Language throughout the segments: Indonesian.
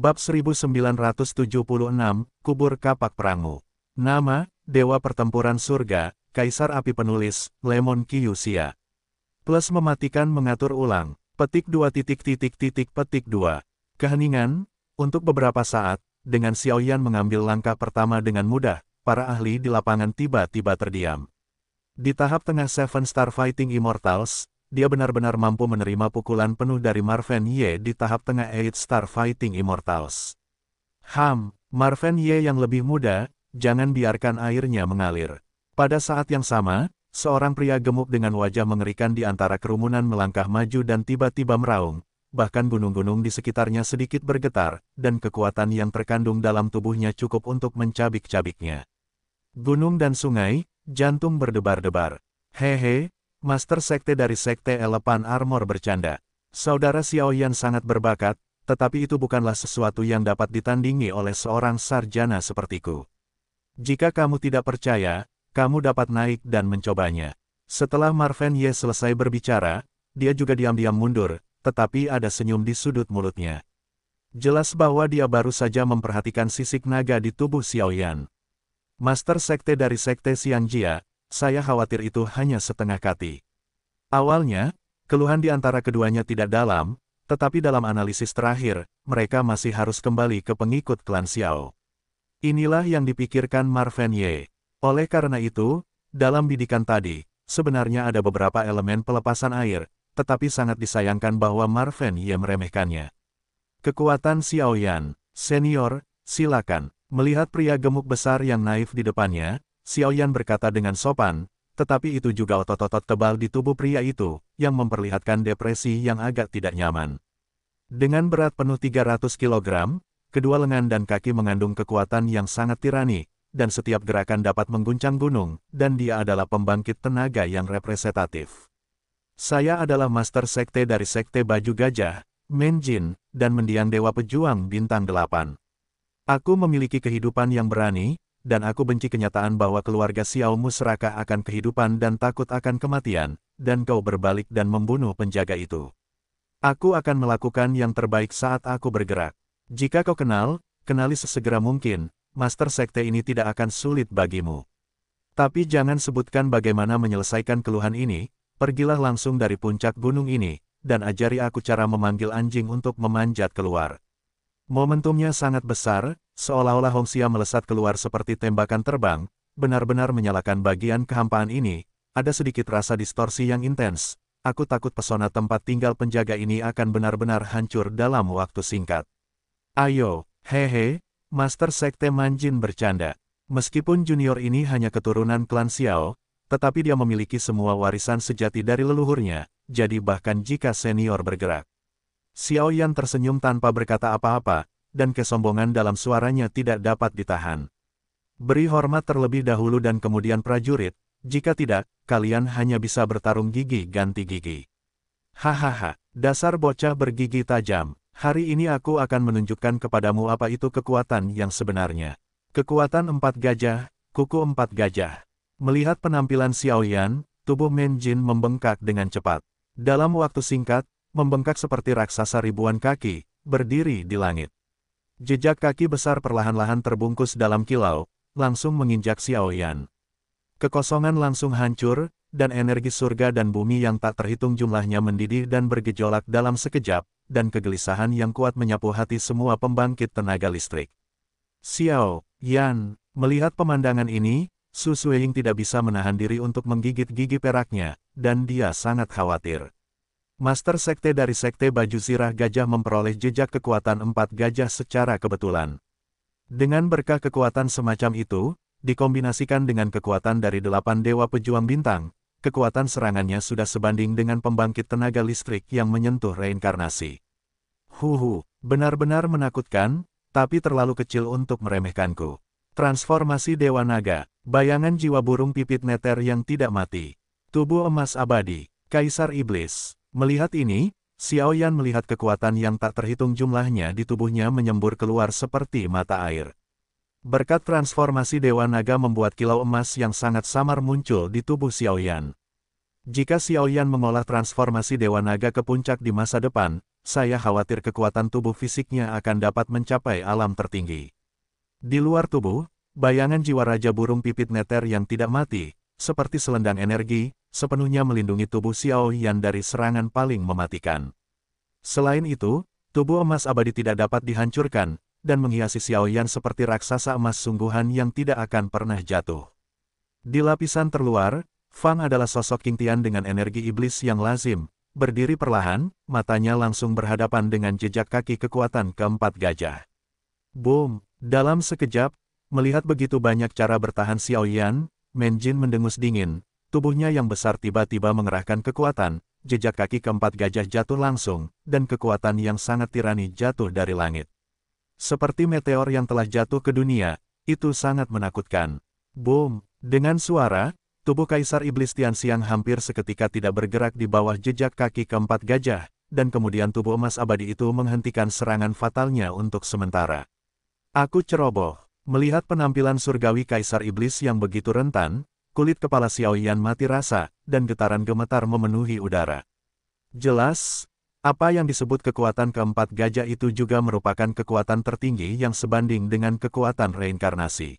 Bab 1976, Kubur Kapak Perangu. Nama, Dewa Pertempuran Surga, Kaisar Api Penulis, Lemon Kiyusia. Plus mematikan mengatur ulang, petik dua titik titik titik petik dua. Keheningan, untuk beberapa saat, dengan Xiaoyan mengambil langkah pertama dengan mudah, para ahli di lapangan tiba-tiba terdiam. Di tahap tengah Seven Star Fighting Immortals, dia benar-benar mampu menerima pukulan penuh dari Marven Ye di tahap tengah Eight Star Fighting Immortals. Ham, Marven Ye yang lebih muda, jangan biarkan airnya mengalir. Pada saat yang sama, seorang pria gemuk dengan wajah mengerikan di antara kerumunan melangkah maju dan tiba-tiba meraung, bahkan gunung-gunung di sekitarnya sedikit bergetar, dan kekuatan yang terkandung dalam tubuhnya cukup untuk mencabik-cabiknya. Gunung dan sungai, jantung berdebar-debar. Hehe, Master Sekte dari Sekte Elepan Armor bercanda. Saudara Xiaoyan sangat berbakat, tetapi itu bukanlah sesuatu yang dapat ditandingi oleh seorang sarjana sepertiku. Jika kamu tidak percaya, kamu dapat naik dan mencobanya. Setelah Marven Ye selesai berbicara, dia juga diam-diam mundur, tetapi ada senyum di sudut mulutnya. Jelas bahwa dia baru saja memperhatikan sisik naga di tubuh Xiaoyan. Master Sekte dari Sekte Xiangjia, saya khawatir itu hanya setengah kati. Awalnya, keluhan di antara keduanya tidak dalam, tetapi dalam analisis terakhir, mereka masih harus kembali ke pengikut klan Xiao. Inilah yang dipikirkan Marven Ye. Oleh karena itu, dalam bidikan tadi, sebenarnya ada beberapa elemen pelepasan air, tetapi sangat disayangkan bahwa Marven Ye meremehkannya. Kekuatan Xiao Yan, senior, silakan, melihat pria gemuk besar yang naif di depannya, Xiaoyan berkata dengan sopan, tetapi itu juga otot-otot tebal di tubuh pria itu, yang memperlihatkan depresi yang agak tidak nyaman. Dengan berat penuh 300 kg, kedua lengan dan kaki mengandung kekuatan yang sangat tirani, dan setiap gerakan dapat mengguncang gunung, dan dia adalah pembangkit tenaga yang representatif. Saya adalah Master Sekte dari Sekte Baju Gajah, Menjin, dan mendiang Dewa Pejuang Bintang Delapan. Aku memiliki kehidupan yang berani, dan aku benci kenyataan bahwa keluarga Xiaomu serakah akan kehidupan dan takut akan kematian, dan kau berbalik dan membunuh penjaga itu. Aku akan melakukan yang terbaik saat aku bergerak. Jika kau kenal, kenali sesegera mungkin, Master Sekte ini tidak akan sulit bagimu. Tapi jangan sebutkan bagaimana menyelesaikan keluhan ini, pergilah langsung dari puncak gunung ini, dan ajari aku cara memanggil anjing untuk memanjat keluar. Momentumnya sangat besar, seolah-olah Hong Hongxia melesat keluar seperti tembakan terbang, benar-benar menyalakan bagian kehampaan ini, ada sedikit rasa distorsi yang intens. Aku takut pesona tempat tinggal penjaga ini akan benar-benar hancur dalam waktu singkat. Ayo, hehe, Master Sekte Manjin bercanda. Meskipun junior ini hanya keturunan klan Xiao, tetapi dia memiliki semua warisan sejati dari leluhurnya, jadi bahkan jika senior bergerak, Xiao Yan tersenyum tanpa berkata apa-apa, dan kesombongan dalam suaranya tidak dapat ditahan. Beri hormat terlebih dahulu dan kemudian prajurit, jika tidak, kalian hanya bisa bertarung gigi ganti gigi. Hahaha, dasar bocah bergigi tajam, hari ini aku akan menunjukkan kepadamu apa itu kekuatan yang sebenarnya. Kekuatan empat gajah, kuku empat gajah. Melihat penampilan Xiao Yan, tubuh Menjin membengkak dengan cepat. Dalam waktu singkat, membengkak seperti raksasa ribuan kaki, berdiri di langit. Jejak kaki besar perlahan-lahan terbungkus dalam kilau, langsung menginjak Xiaoyan. Kekosongan langsung hancur, dan energi surga dan bumi yang tak terhitung jumlahnya mendidih dan bergejolak dalam sekejap, dan kegelisahan yang kuat menyapu hati semua pembangkit tenaga listrik. Xiao, Yan, melihat pemandangan ini, Su Suying tidak bisa menahan diri untuk menggigit gigi peraknya, dan dia sangat khawatir. Master Sekte dari Sekte Baju Sirah Gajah memperoleh jejak kekuatan empat gajah secara kebetulan. Dengan berkah kekuatan semacam itu, dikombinasikan dengan kekuatan dari delapan Dewa Pejuang Bintang, kekuatan serangannya sudah sebanding dengan pembangkit tenaga listrik yang menyentuh reinkarnasi. Huhu, benar-benar menakutkan, tapi terlalu kecil untuk meremehkanku. Transformasi Dewa Naga, bayangan jiwa burung pipit neter yang tidak mati. Tubuh emas abadi, Kaisar Iblis. Melihat ini, Xiao Yan melihat kekuatan yang tak terhitung jumlahnya di tubuhnya menyembur keluar seperti mata air. Berkat transformasi Dewa Naga membuat kilau emas yang sangat samar muncul di tubuh Xiao Yan. Jika Xiao Yan mengolah transformasi Dewa Naga ke puncak di masa depan, saya khawatir kekuatan tubuh fisiknya akan dapat mencapai alam tertinggi. Di luar tubuh, bayangan jiwa Raja Burung Pipit Neter yang tidak mati, seperti selendang energi, sepenuhnya melindungi tubuh Xiao Yan dari serangan paling mematikan. Selain itu, tubuh emas abadi tidak dapat dihancurkan, dan menghiasi Xiao Yan seperti raksasa emas sungguhan yang tidak akan pernah jatuh. Di lapisan terluar, Fang adalah sosok King Tian dengan energi iblis yang lazim, berdiri perlahan, matanya langsung berhadapan dengan jejak kaki kekuatan keempat gajah. Boom! Dalam sekejap, melihat begitu banyak cara bertahan Xiao Yan, Menjin mendengus dingin, Tubuhnya yang besar tiba-tiba mengerahkan kekuatan, jejak kaki keempat gajah jatuh langsung, dan kekuatan yang sangat tirani jatuh dari langit. Seperti meteor yang telah jatuh ke dunia, itu sangat menakutkan. Boom! Dengan suara, tubuh Kaisar Iblis Tian Tianxiang hampir seketika tidak bergerak di bawah jejak kaki keempat gajah, dan kemudian tubuh emas abadi itu menghentikan serangan fatalnya untuk sementara. Aku ceroboh. Melihat penampilan surgawi Kaisar Iblis yang begitu rentan, kulit kepala Xiao Yan mati rasa, dan getaran gemetar memenuhi udara. Jelas, apa yang disebut kekuatan keempat gajah itu juga merupakan kekuatan tertinggi yang sebanding dengan kekuatan reinkarnasi.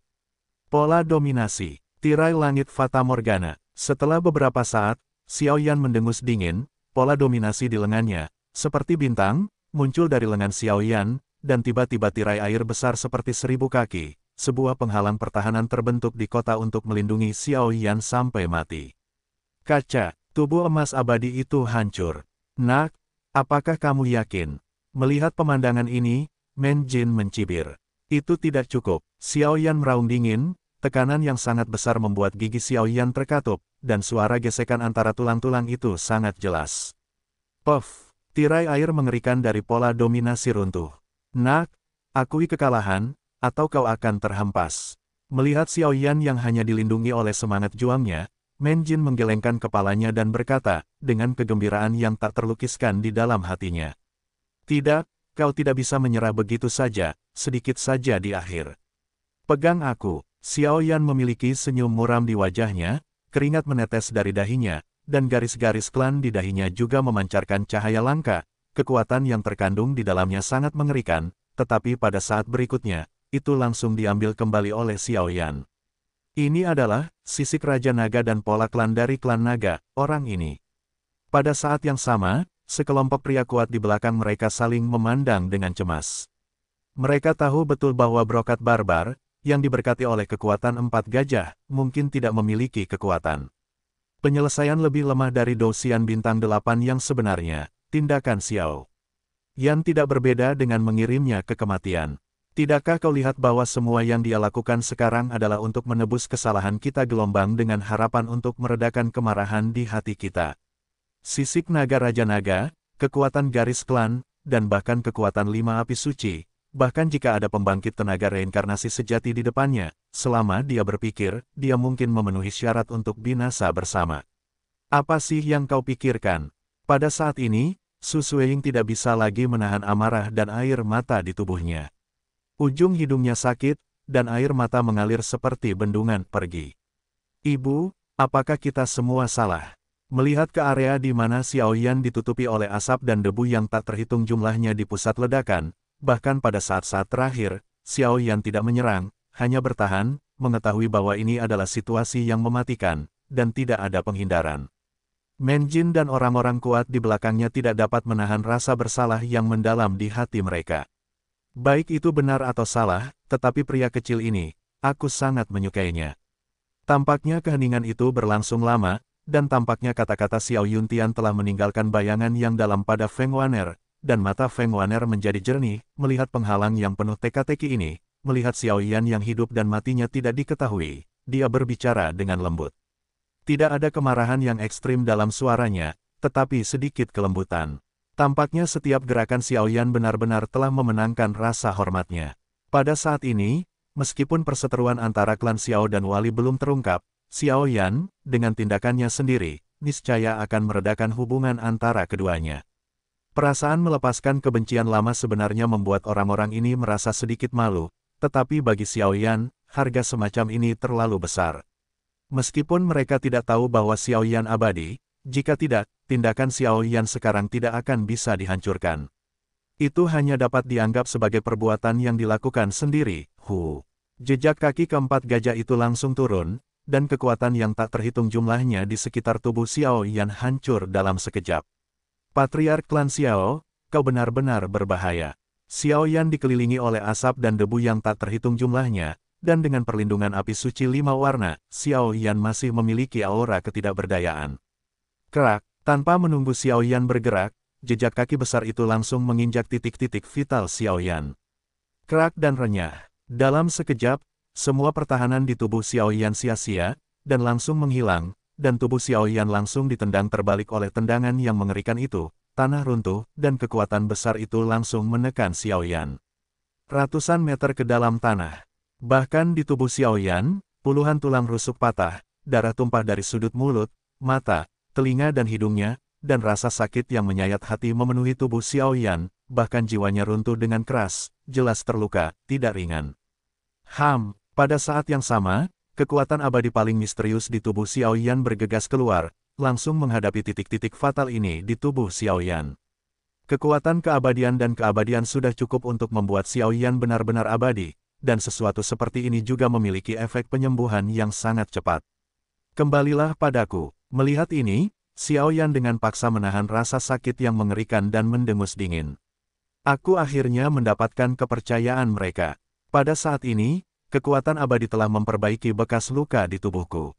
Pola dominasi, tirai langit Fata Morgana. Setelah beberapa saat, Xiao Yan mendengus dingin, pola dominasi di lengannya, seperti bintang, muncul dari lengan Xiao Yan dan tiba-tiba tirai air besar seperti seribu kaki, sebuah penghalang pertahanan terbentuk di kota untuk melindungi Xiao Yan sampai mati. Kaca, tubuh emas abadi itu hancur. Nak, apakah kamu yakin? Melihat pemandangan ini, Men Jin mencibir. Itu tidak cukup. Xiao Yan meraung dingin, tekanan yang sangat besar membuat gigi Xiao Yan terkatup, dan suara gesekan antara tulang-tulang itu sangat jelas. Puff! Tirai air mengerikan dari pola dominasi runtuh. Nak, akui kekalahan, atau kau akan terhempas. Melihat Xiao Yan yang hanya dilindungi oleh semangat juangnya, Men Jin menggelengkan kepalanya dan berkata, dengan kegembiraan yang tak terlukiskan di dalam hatinya. Tidak, kau tidak bisa menyerah begitu saja, sedikit saja di akhir. Pegang aku, Xiao Yan memiliki senyum muram di wajahnya, keringat menetes dari dahinya, dan garis-garis klan di dahinya juga memancarkan cahaya langka, kekuatan yang terkandung di dalamnya sangat mengerikan, tetapi pada saat berikutnya, itu langsung diambil kembali oleh Xiao Yan. Ini adalah sisik Raja Naga dan pola klan dari klan Naga, orang ini. Pada saat yang sama, sekelompok pria kuat di belakang mereka saling memandang dengan cemas. Mereka tahu betul bahwa brokat barbar, yang diberkati oleh kekuatan empat gajah, mungkin tidak memiliki kekuatan. Penyelesaian lebih lemah dari dosian bintang delapan yang sebenarnya, tindakan Xiao. yang tidak berbeda dengan mengirimnya ke kematian. Tidakkah kau lihat bahwa semua yang dia lakukan sekarang adalah untuk menebus kesalahan kita gelombang dengan harapan untuk meredakan kemarahan di hati kita? Sisik naga Raja Naga, kekuatan garis klan, dan bahkan kekuatan lima api suci, bahkan jika ada pembangkit tenaga reinkarnasi sejati di depannya, selama dia berpikir, dia mungkin memenuhi syarat untuk binasa bersama. Apa sih yang kau pikirkan? Pada saat ini, Su Suying tidak bisa lagi menahan amarah dan air mata di tubuhnya. Ujung hidungnya sakit, dan air mata mengalir seperti bendungan pergi. Ibu, apakah kita semua salah? Melihat ke area di mana Xiao Yan ditutupi oleh asap dan debu yang tak terhitung jumlahnya di pusat ledakan, bahkan pada saat-saat terakhir, Xiao Yan tidak menyerang, hanya bertahan, mengetahui bahwa ini adalah situasi yang mematikan, dan tidak ada penghindaran. Menjin dan orang-orang kuat di belakangnya tidak dapat menahan rasa bersalah yang mendalam di hati mereka. Baik itu benar atau salah, tetapi pria kecil ini, aku sangat menyukainya. Tampaknya keheningan itu berlangsung lama, dan tampaknya kata-kata Xiao Yuntian telah meninggalkan bayangan yang dalam pada Feng Wan'er, dan mata Feng Wan'er menjadi jernih, melihat penghalang yang penuh teka-teki ini, melihat Xiao Yan yang hidup dan matinya tidak diketahui, dia berbicara dengan lembut. Tidak ada kemarahan yang ekstrim dalam suaranya, tetapi sedikit kelembutan. Tampaknya setiap gerakan Xiaoyan benar-benar telah memenangkan rasa hormatnya. Pada saat ini, meskipun perseteruan antara klan Xiao dan Wali belum terungkap, Xiaoyan, dengan tindakannya sendiri, niscaya akan meredakan hubungan antara keduanya. Perasaan melepaskan kebencian lama sebenarnya membuat orang-orang ini merasa sedikit malu, tetapi bagi Xiaoyan, harga semacam ini terlalu besar. Meskipun mereka tidak tahu bahwa Xiaoyan abadi, jika tidak, tindakan Xiao Yan sekarang tidak akan bisa dihancurkan. Itu hanya dapat dianggap sebagai perbuatan yang dilakukan sendiri, Hu. Jejak kaki keempat gajah itu langsung turun, dan kekuatan yang tak terhitung jumlahnya di sekitar tubuh Xiao Yan hancur dalam sekejap. Patriark klan Xiao, kau benar-benar berbahaya. Xiao Yan dikelilingi oleh asap dan debu yang tak terhitung jumlahnya, dan dengan perlindungan api suci lima warna, Xiao Yan masih memiliki aura ketidakberdayaan. Kerak, tanpa menunggu Xiao Yan bergerak, jejak kaki besar itu langsung menginjak titik-titik vital Xiao Yan. Kerak dan renyah. Dalam sekejap, semua pertahanan di tubuh Xiao Yan sia-sia, dan langsung menghilang, dan tubuh Xiao Yan langsung ditendang terbalik oleh tendangan yang mengerikan itu, tanah runtuh, dan kekuatan besar itu langsung menekan Xiao Yan. Ratusan meter ke dalam tanah. Bahkan di tubuh Xiao Yan, puluhan tulang rusuk patah, darah tumpah dari sudut mulut, mata, telinga dan hidungnya, dan rasa sakit yang menyayat hati memenuhi tubuh Xiao Yan, bahkan jiwanya runtuh dengan keras, jelas terluka, tidak ringan. Ham, pada saat yang sama, kekuatan abadi paling misterius di tubuh Xiao Yan bergegas keluar, langsung menghadapi titik-titik fatal ini di tubuh Xiao Yan. Kekuatan keabadian dan keabadian sudah cukup untuk membuat Xiao Yan benar-benar abadi, dan sesuatu seperti ini juga memiliki efek penyembuhan yang sangat cepat. Kembalilah padaku, Melihat ini, Xiaoyan dengan paksa menahan rasa sakit yang mengerikan dan mendengus dingin. Aku akhirnya mendapatkan kepercayaan mereka. Pada saat ini, kekuatan abadi telah memperbaiki bekas luka di tubuhku.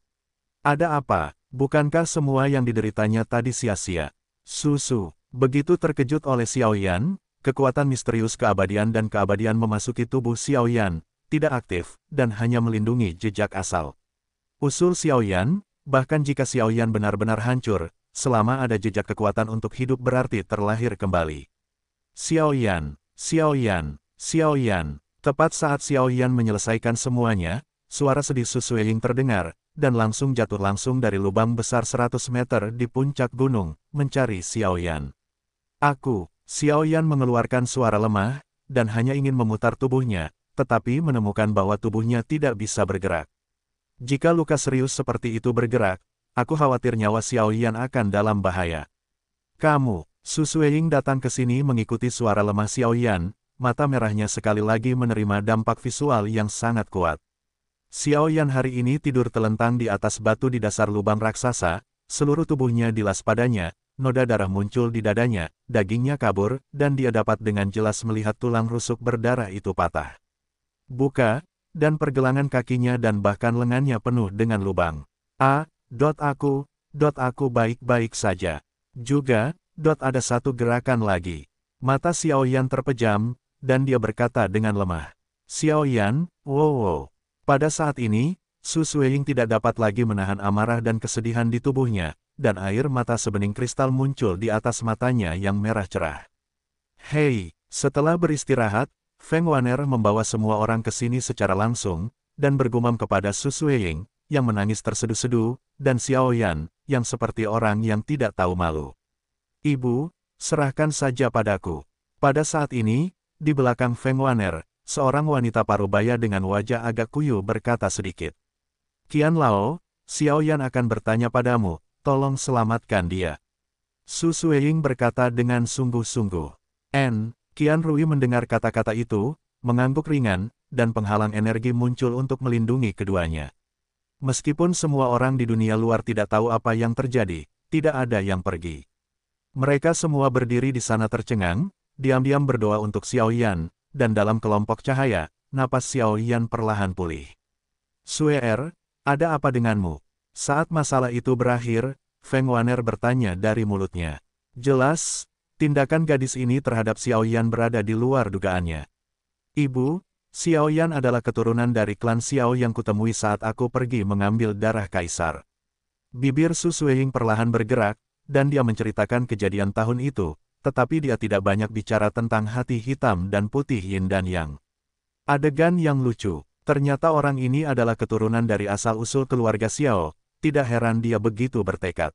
Ada apa? Bukankah semua yang dideritanya tadi sia-sia? Susu, begitu terkejut oleh Xiaoyan, kekuatan misterius keabadian dan keabadian memasuki tubuh Xiaoyan, tidak aktif, dan hanya melindungi jejak asal. Usul Xiaoyan, Bahkan jika Xiao Yan benar-benar hancur, selama ada jejak kekuatan untuk hidup berarti terlahir kembali. Xiao Xiao Yan, Yan, Xiao Yan. Tepat saat Xiao Yan menyelesaikan semuanya, suara sedih Susuying terdengar, dan langsung jatuh langsung dari lubang besar 100 meter di puncak gunung, mencari Xiao Yan. Aku, Xiao Yan mengeluarkan suara lemah, dan hanya ingin memutar tubuhnya, tetapi menemukan bahwa tubuhnya tidak bisa bergerak. Jika luka serius seperti itu bergerak, aku khawatir nyawa Xiao Yan akan dalam bahaya. Kamu, Su Suying datang ke sini mengikuti suara lemah Xiao Yan, mata merahnya sekali lagi menerima dampak visual yang sangat kuat. Xiao Yan hari ini tidur telentang di atas batu di dasar lubang raksasa, seluruh tubuhnya dilas padanya, noda darah muncul di dadanya, dagingnya kabur, dan dia dapat dengan jelas melihat tulang rusuk berdarah itu patah. Buka, dan pergelangan kakinya dan bahkan lengannya penuh dengan lubang. A. Dot aku, dot aku baik-baik saja. Juga, dot ada satu gerakan lagi. Mata Xiao Yan terpejam, dan dia berkata dengan lemah. Xiaoyan, wow wow. Pada saat ini, Su Suying tidak dapat lagi menahan amarah dan kesedihan di tubuhnya, dan air mata sebening kristal muncul di atas matanya yang merah cerah. Hei, setelah beristirahat, Feng Wan'er membawa semua orang ke sini secara langsung, dan bergumam kepada Su Suying, yang menangis tersedu-sedu, dan Xiao Yan, yang seperti orang yang tidak tahu malu. Ibu, serahkan saja padaku. Pada saat ini, di belakang Feng Wan'er, seorang wanita parubaya dengan wajah agak kuyu berkata sedikit. Kian Lao, Xiao Yan akan bertanya padamu, tolong selamatkan dia. Su Suying berkata dengan sungguh-sungguh. N, Kian Rui mendengar kata-kata itu, mengangguk ringan, dan penghalang energi muncul untuk melindungi keduanya. Meskipun semua orang di dunia luar tidak tahu apa yang terjadi, tidak ada yang pergi. Mereka semua berdiri di sana tercengang, diam-diam berdoa untuk Xiao Yan, dan dalam kelompok cahaya, napas Xiao Yan perlahan pulih. Sue Er, ada apa denganmu? Saat masalah itu berakhir, Feng Waner bertanya dari mulutnya. Jelas, Tindakan gadis ini terhadap Xiao Yan berada di luar dugaannya. Ibu, Xiao Yan adalah keturunan dari klan Xiao yang kutemui saat aku pergi mengambil darah kaisar. Bibir Su Suying perlahan bergerak, dan dia menceritakan kejadian tahun itu, tetapi dia tidak banyak bicara tentang hati hitam dan putih yin dan yang. Adegan yang lucu, ternyata orang ini adalah keturunan dari asal-usul keluarga Xiao, tidak heran dia begitu bertekad.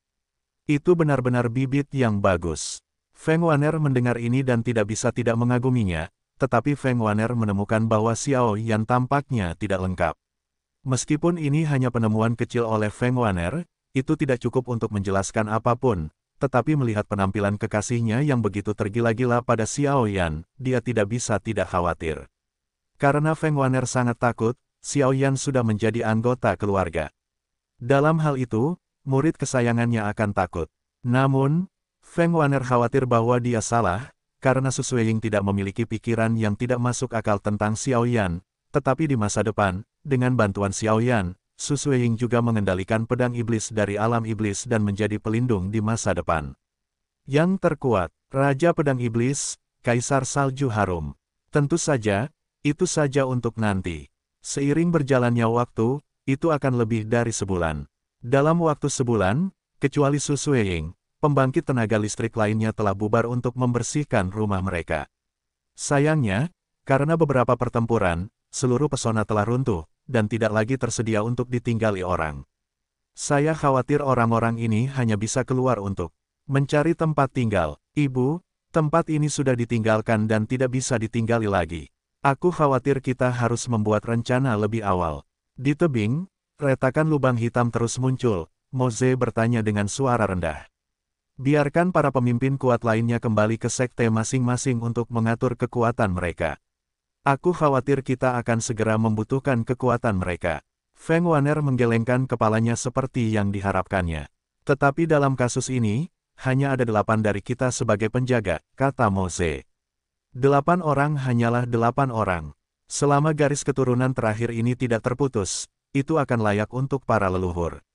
Itu benar-benar bibit yang bagus. Feng Wan'er mendengar ini dan tidak bisa tidak mengaguminya, tetapi Feng Wan'er menemukan bahwa Xiao Yan tampaknya tidak lengkap. Meskipun ini hanya penemuan kecil oleh Feng Wan'er, itu tidak cukup untuk menjelaskan apapun, tetapi melihat penampilan kekasihnya yang begitu tergila-gila pada Xiao Yan, dia tidak bisa tidak khawatir. Karena Feng Wan'er sangat takut, Xiao Yan sudah menjadi anggota keluarga. Dalam hal itu, murid kesayangannya akan takut. Namun, Feng Waner khawatir bahwa dia salah, karena Su Ying tidak memiliki pikiran yang tidak masuk akal tentang Xiao Yan. tetapi di masa depan, dengan bantuan Xiao Yan, Su Ying juga mengendalikan pedang iblis dari alam iblis dan menjadi pelindung di masa depan. Yang terkuat, Raja Pedang Iblis, Kaisar Salju Harum. Tentu saja, itu saja untuk nanti. Seiring berjalannya waktu, itu akan lebih dari sebulan. Dalam waktu sebulan, kecuali Su Ying, pembangkit tenaga listrik lainnya telah bubar untuk membersihkan rumah mereka. Sayangnya, karena beberapa pertempuran, seluruh pesona telah runtuh, dan tidak lagi tersedia untuk ditinggali orang. Saya khawatir orang-orang ini hanya bisa keluar untuk mencari tempat tinggal. Ibu, tempat ini sudah ditinggalkan dan tidak bisa ditinggali lagi. Aku khawatir kita harus membuat rencana lebih awal. Di tebing, retakan lubang hitam terus muncul, Moze bertanya dengan suara rendah. Biarkan para pemimpin kuat lainnya kembali ke sekte masing-masing untuk mengatur kekuatan mereka. Aku khawatir kita akan segera membutuhkan kekuatan mereka. Feng Waner menggelengkan kepalanya seperti yang diharapkannya. Tetapi dalam kasus ini, hanya ada delapan dari kita sebagai penjaga, kata Moze. Delapan orang hanyalah delapan orang. Selama garis keturunan terakhir ini tidak terputus, itu akan layak untuk para leluhur.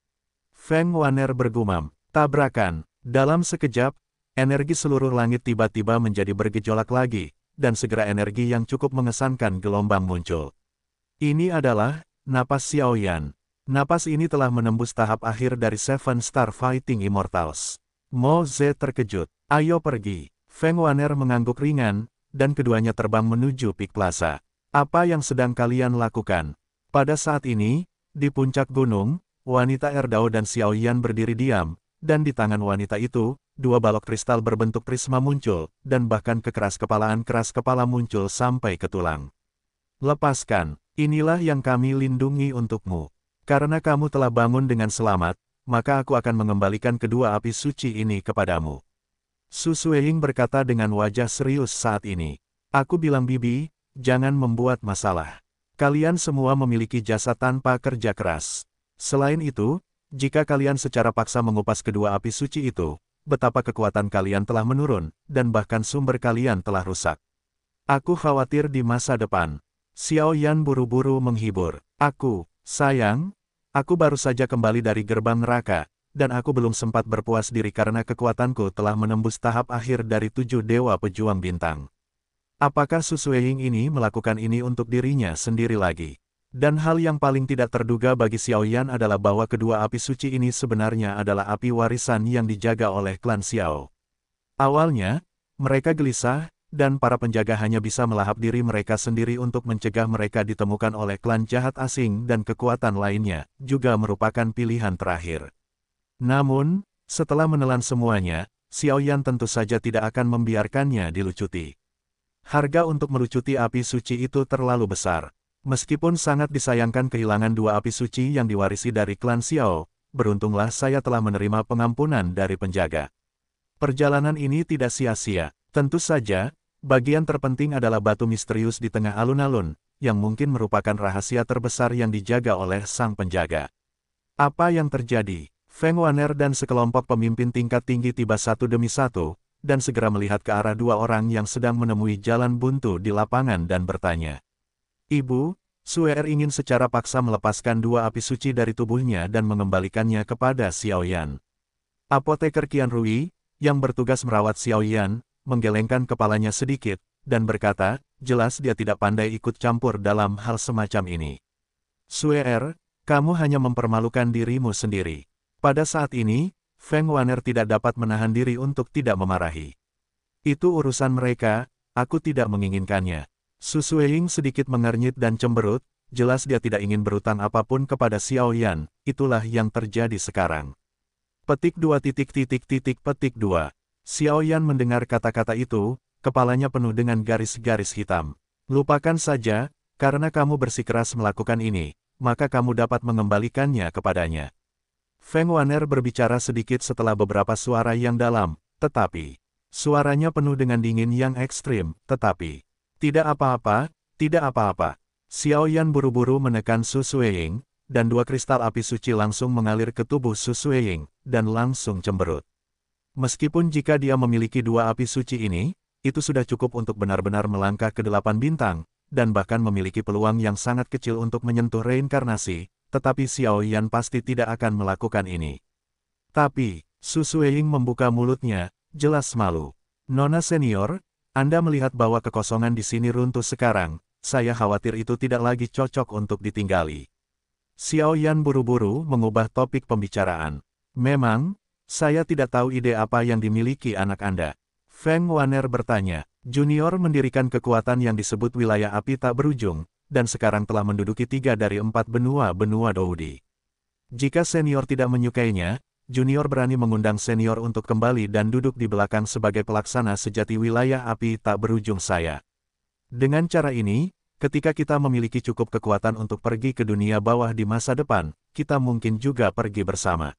Feng Waner bergumam, tabrakan, dalam sekejap, energi seluruh langit tiba-tiba menjadi bergejolak lagi, dan segera energi yang cukup mengesankan gelombang muncul. Ini adalah napas Xiaoyan. Napas ini telah menembus tahap akhir dari Seven Star Fighting Immortals. Mo Ze terkejut. Ayo pergi. Feng Waner mengangguk ringan, dan keduanya terbang menuju Peak Plaza. Apa yang sedang kalian lakukan? Pada saat ini, di puncak gunung, wanita Erdao dan Xiaoyan berdiri diam, dan di tangan wanita itu, dua balok kristal berbentuk prisma muncul, dan bahkan kekeras kepalaan keras kepala muncul sampai ke tulang. Lepaskan, inilah yang kami lindungi untukmu. Karena kamu telah bangun dengan selamat, maka aku akan mengembalikan kedua api suci ini kepadamu. Su Suying berkata dengan wajah serius saat ini. Aku bilang Bibi, jangan membuat masalah. Kalian semua memiliki jasa tanpa kerja keras. Selain itu, jika kalian secara paksa mengupas kedua api suci itu, betapa kekuatan kalian telah menurun, dan bahkan sumber kalian telah rusak. Aku khawatir di masa depan. Xiao Yan buru-buru menghibur. Aku, sayang, aku baru saja kembali dari gerbang neraka, dan aku belum sempat berpuas diri karena kekuatanku telah menembus tahap akhir dari tujuh dewa pejuang bintang. Apakah Susueing ini melakukan ini untuk dirinya sendiri lagi? Dan hal yang paling tidak terduga bagi Xiao Yan adalah bahwa kedua api suci ini sebenarnya adalah api warisan yang dijaga oleh klan Xiao. Awalnya, mereka gelisah, dan para penjaga hanya bisa melahap diri mereka sendiri untuk mencegah mereka ditemukan oleh klan jahat asing dan kekuatan lainnya, juga merupakan pilihan terakhir. Namun, setelah menelan semuanya, Xiao Yan tentu saja tidak akan membiarkannya dilucuti. Harga untuk melucuti api suci itu terlalu besar, Meskipun sangat disayangkan kehilangan dua api suci yang diwarisi dari klan Xiao, beruntunglah saya telah menerima pengampunan dari penjaga. Perjalanan ini tidak sia-sia. Tentu saja, bagian terpenting adalah batu misterius di tengah alun-alun, yang mungkin merupakan rahasia terbesar yang dijaga oleh sang penjaga. Apa yang terjadi? Feng Waner dan sekelompok pemimpin tingkat tinggi tiba satu demi satu, dan segera melihat ke arah dua orang yang sedang menemui jalan buntu di lapangan dan bertanya. Ibu, Suer ingin secara paksa melepaskan dua api suci dari tubuhnya dan mengembalikannya kepada Xiaoyan. Apoteker Qian Rui, yang bertugas merawat Xiaoyan, menggelengkan kepalanya sedikit, dan berkata, jelas dia tidak pandai ikut campur dalam hal semacam ini. Suer, kamu hanya mempermalukan dirimu sendiri. Pada saat ini, Feng Waner tidak dapat menahan diri untuk tidak memarahi. Itu urusan mereka, aku tidak menginginkannya. Susueing sedikit mengernyit dan cemberut, jelas dia tidak ingin berutang apapun kepada Xiao Yan, itulah yang terjadi sekarang. Petik dua titik titik titik petik dua. Xiao Yan mendengar kata-kata itu, kepalanya penuh dengan garis-garis hitam. Lupakan saja, karena kamu bersikeras melakukan ini, maka kamu dapat mengembalikannya kepadanya. Feng Waner berbicara sedikit setelah beberapa suara yang dalam, tetapi... Suaranya penuh dengan dingin yang ekstrim, tetapi... Tidak apa-apa, tidak apa-apa. Xiao Yan buru-buru menekan Su Ying, dan dua kristal api suci langsung mengalir ke tubuh Su Ying dan langsung cemberut. Meskipun jika dia memiliki dua api suci ini, itu sudah cukup untuk benar-benar melangkah ke delapan bintang, dan bahkan memiliki peluang yang sangat kecil untuk menyentuh reinkarnasi, tetapi Xiao Yan pasti tidak akan melakukan ini. Tapi, Su Ying membuka mulutnya, jelas malu. Nona senior, anda melihat bahwa kekosongan di sini runtuh sekarang, saya khawatir itu tidak lagi cocok untuk ditinggali. Xiao Yan buru-buru mengubah topik pembicaraan. Memang, saya tidak tahu ide apa yang dimiliki anak Anda. Feng Waner bertanya, Junior mendirikan kekuatan yang disebut wilayah api tak berujung, dan sekarang telah menduduki tiga dari empat benua-benua Doudi. Jika senior tidak menyukainya, junior berani mengundang senior untuk kembali dan duduk di belakang sebagai pelaksana sejati wilayah api tak berujung saya. Dengan cara ini, ketika kita memiliki cukup kekuatan untuk pergi ke dunia bawah di masa depan, kita mungkin juga pergi bersama.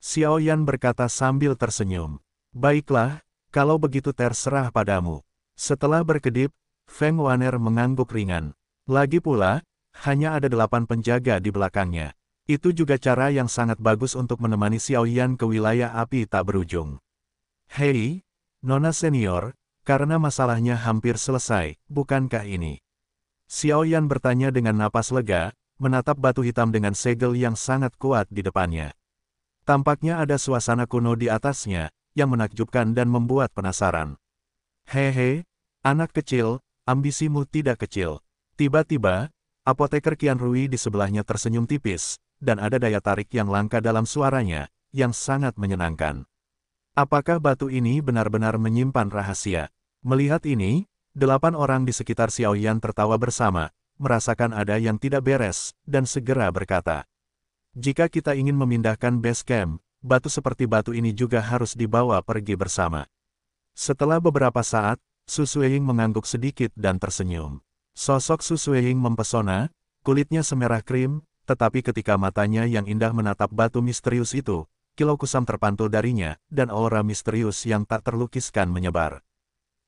Xiao Yan berkata sambil tersenyum. Baiklah, kalau begitu terserah padamu. Setelah berkedip, Feng Waner mengangguk ringan. Lagi pula, hanya ada delapan penjaga di belakangnya. Itu juga cara yang sangat bagus untuk menemani Xiaoyan ke wilayah api tak berujung. Hei, Nona Senior, karena masalahnya hampir selesai, bukankah ini? Xiaoyan bertanya dengan napas lega, menatap batu hitam dengan segel yang sangat kuat di depannya. Tampaknya ada suasana kuno di atasnya, yang menakjubkan dan membuat penasaran. Hehe, anak kecil, ambisimu tidak kecil. Tiba-tiba, apoteker Kian Rui di sebelahnya tersenyum tipis, dan ada daya tarik yang langka dalam suaranya, yang sangat menyenangkan. Apakah batu ini benar-benar menyimpan rahasia? Melihat ini, delapan orang di sekitar Xiao Yan tertawa bersama, merasakan ada yang tidak beres, dan segera berkata, Jika kita ingin memindahkan base camp, batu seperti batu ini juga harus dibawa pergi bersama. Setelah beberapa saat, Susueying mengangguk sedikit dan tersenyum. Sosok Susueying mempesona, kulitnya semerah krim, tetapi ketika matanya yang indah menatap batu misterius itu, kilau kusam terpantul darinya, dan aura misterius yang tak terlukiskan menyebar.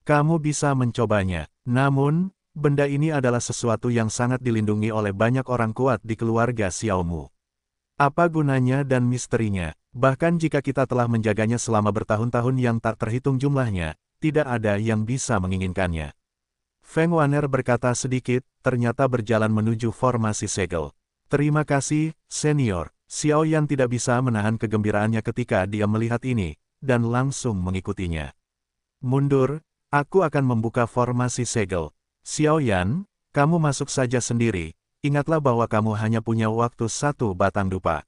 Kamu bisa mencobanya, namun, benda ini adalah sesuatu yang sangat dilindungi oleh banyak orang kuat di keluarga Xiaomu. Apa gunanya dan misterinya, bahkan jika kita telah menjaganya selama bertahun-tahun yang tak terhitung jumlahnya, tidak ada yang bisa menginginkannya. Feng Waner berkata sedikit, ternyata berjalan menuju formasi segel. Terima kasih, senior. Xiao Yan tidak bisa menahan kegembiraannya ketika dia melihat ini, dan langsung mengikutinya. Mundur, aku akan membuka formasi segel. Xiao Yan, kamu masuk saja sendiri, ingatlah bahwa kamu hanya punya waktu satu batang dupa.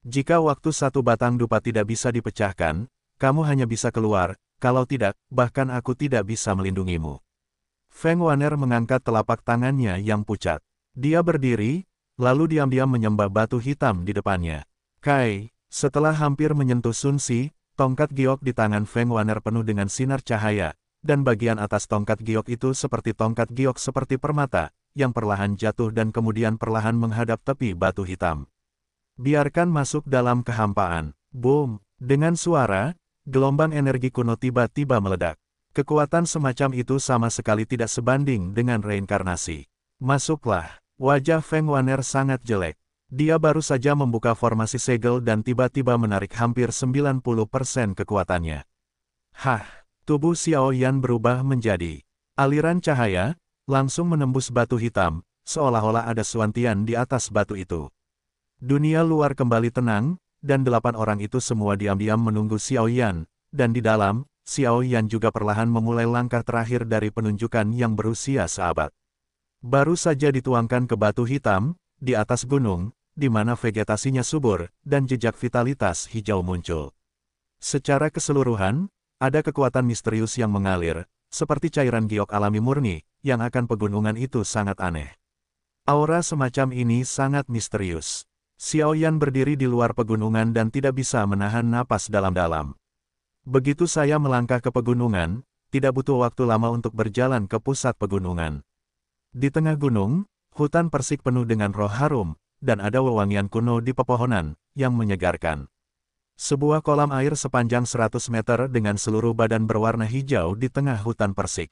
Jika waktu satu batang dupa tidak bisa dipecahkan, kamu hanya bisa keluar, kalau tidak, bahkan aku tidak bisa melindungimu. Feng Waner mengangkat telapak tangannya yang pucat. Dia berdiri, lalu diam-diam menyembah batu hitam di depannya. Kai, setelah hampir menyentuh Sun Si, tongkat giok di tangan Feng Waner penuh dengan sinar cahaya, dan bagian atas tongkat giok itu seperti tongkat giok seperti permata, yang perlahan jatuh dan kemudian perlahan menghadap tepi batu hitam. Biarkan masuk dalam kehampaan. Boom! Dengan suara, gelombang energi kuno tiba-tiba meledak. Kekuatan semacam itu sama sekali tidak sebanding dengan reinkarnasi. Masuklah. Wajah Feng Waner sangat jelek. Dia baru saja membuka formasi segel dan tiba-tiba menarik hampir 90% kekuatannya. Hah, tubuh Xiao Yan berubah menjadi aliran cahaya, langsung menembus batu hitam, seolah-olah ada suantian di atas batu itu. Dunia luar kembali tenang, dan delapan orang itu semua diam-diam menunggu Xiao Yan, dan di dalam, Xiao Yan juga perlahan memulai langkah terakhir dari penunjukan yang berusia seabad baru saja dituangkan ke batu hitam, di atas gunung, di mana vegetasinya subur, dan jejak vitalitas hijau muncul. Secara keseluruhan, ada kekuatan misterius yang mengalir, seperti cairan giok alami murni, yang akan pegunungan itu sangat aneh. Aura semacam ini sangat misterius. Xiao Yan berdiri di luar pegunungan dan tidak bisa menahan napas dalam-dalam. Begitu saya melangkah ke pegunungan, tidak butuh waktu lama untuk berjalan ke pusat pegunungan. Di tengah gunung, hutan persik penuh dengan roh harum, dan ada wewangian kuno di pepohonan, yang menyegarkan. Sebuah kolam air sepanjang 100 meter dengan seluruh badan berwarna hijau di tengah hutan persik.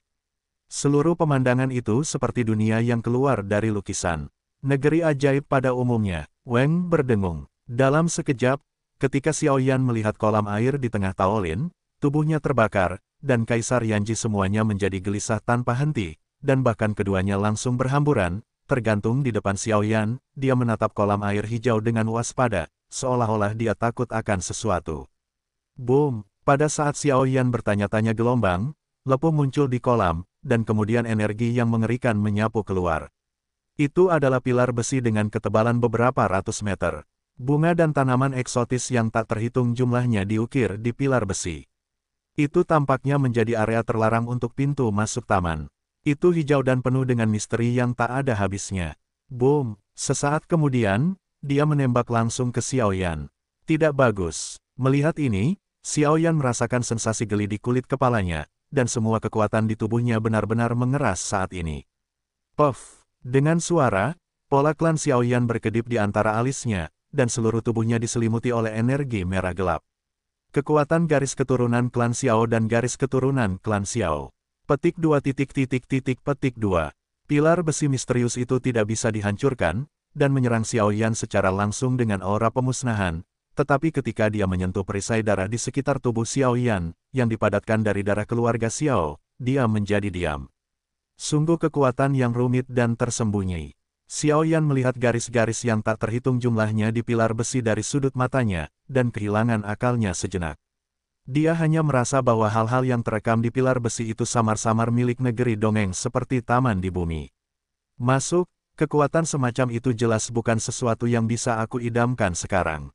Seluruh pemandangan itu seperti dunia yang keluar dari lukisan. Negeri ajaib pada umumnya, Weng berdengung. Dalam sekejap, ketika Xiao Yan melihat kolam air di tengah Taolin, tubuhnya terbakar, dan Kaisar Yanji semuanya menjadi gelisah tanpa henti, dan bahkan keduanya langsung berhamburan, tergantung di depan Xiaoyan, dia menatap kolam air hijau dengan waspada, seolah-olah dia takut akan sesuatu. Boom! Pada saat Xiaoyan bertanya-tanya gelombang, lepuh muncul di kolam, dan kemudian energi yang mengerikan menyapu keluar. Itu adalah pilar besi dengan ketebalan beberapa ratus meter. Bunga dan tanaman eksotis yang tak terhitung jumlahnya diukir di pilar besi. Itu tampaknya menjadi area terlarang untuk pintu masuk taman. Itu hijau dan penuh dengan misteri yang tak ada habisnya. Boom! Sesaat kemudian, dia menembak langsung ke Xiaoyan. Tidak bagus. Melihat ini, Xiaoyan merasakan sensasi geli di kulit kepalanya, dan semua kekuatan di tubuhnya benar-benar mengeras saat ini. Puff! Dengan suara, pola klan Xiaoyan berkedip di antara alisnya, dan seluruh tubuhnya diselimuti oleh energi merah gelap. Kekuatan garis keturunan klan Xiao dan garis keturunan klan Xiao. Petik dua titik titik titik petik dua. Pilar besi misterius itu tidak bisa dihancurkan, dan menyerang Xiao Yan secara langsung dengan aura pemusnahan, tetapi ketika dia menyentuh perisai darah di sekitar tubuh Xiao Yan yang dipadatkan dari darah keluarga Xiao, dia menjadi diam. Sungguh kekuatan yang rumit dan tersembunyi. Xiao Yan melihat garis-garis yang tak terhitung jumlahnya di pilar besi dari sudut matanya, dan kehilangan akalnya sejenak. Dia hanya merasa bahwa hal-hal yang terekam di pilar besi itu samar-samar milik negeri dongeng seperti taman di bumi. Masuk, kekuatan semacam itu jelas bukan sesuatu yang bisa aku idamkan sekarang.